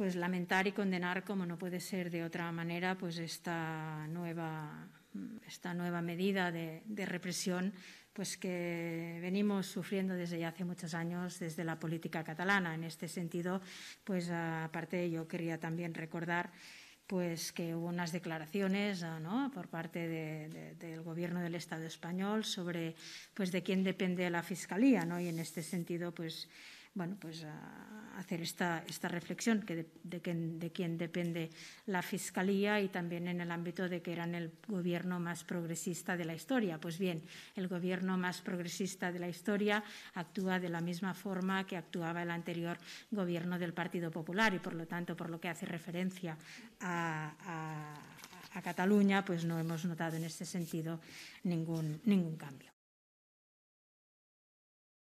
pues lamentar y condenar, como no puede ser de otra manera, pues esta nueva, esta nueva medida de, represión pues que venimos sufriendo desde ya hace muchos años desde la política catalana. En este sentido, pues aparte yo quería también recordar pues que hubo unas declaraciones ¿no? por parte del gobierno del Estado español sobre pues de quién depende la fiscalía, ¿no? Y en este sentido, pues bueno, pues a hacer esta, esta reflexión de, quién depende la Fiscalía y también en el ámbito de que eran el gobierno más progresista de la historia. Pues bien, el gobierno más progresista de la historia actúa de la misma forma que actuaba el anterior gobierno del Partido Popular y, por lo tanto, por lo que hace referencia a, Cataluña, pues no hemos notado en este sentido ningún cambio.